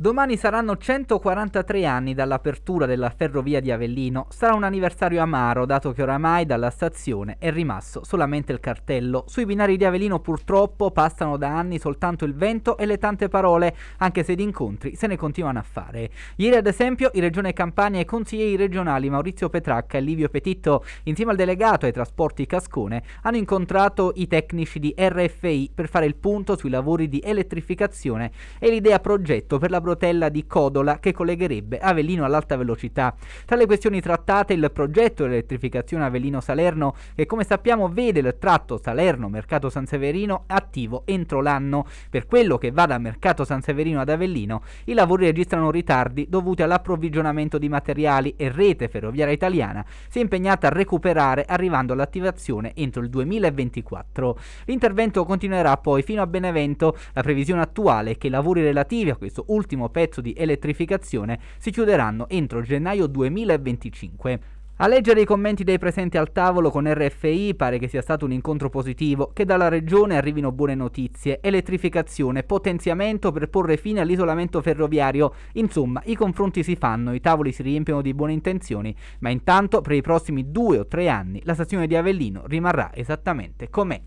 Domani saranno 143 anni dall'apertura della ferrovia di Avellino. Sarà un anniversario amaro, dato che oramai dalla stazione è rimasto solamente il cartello. Sui binari di Avellino purtroppo passano da anni soltanto il vento e le tante parole, anche se di incontri se ne continuano a fare. Ieri ad esempio in Regione Campania i consiglieri regionali Maurizio Petracca e Livio Petitto, insieme al delegato ai trasporti Cascone, hanno incontrato i tecnici di RFI per fare il punto sui lavori di elettrificazione e l'idea progetto per la rotella di Codola che collegherebbe Avellino all'alta velocità. Tra le questioni trattate il progetto di elettrificazione Avellino-Salerno che come sappiamo vede il tratto Salerno-Mercato San Severino attivo entro l'anno. Per quello che va da Mercato San Severino ad Avellino i lavori registrano ritardi dovuti all'approvvigionamento di materiali e rete ferroviaria italiana si è impegnata a recuperare arrivando all'attivazione entro il 2024. L'intervento continuerà poi fino a Benevento, la previsione attuale è che i lavori relativi a questo ultimo primo pezzo di elettrificazione si chiuderanno entro gennaio 2025. A leggere i commenti dei presenti al tavolo con RFI pare che sia stato un incontro positivo, che dalla regione arrivino buone notizie, elettrificazione, potenziamento per porre fine all'isolamento ferroviario. Insomma, i confronti si fanno, i tavoli si riempiono di buone intenzioni, ma intanto per i prossimi due o tre anni la stazione di Avellino rimarrà esattamente com'è.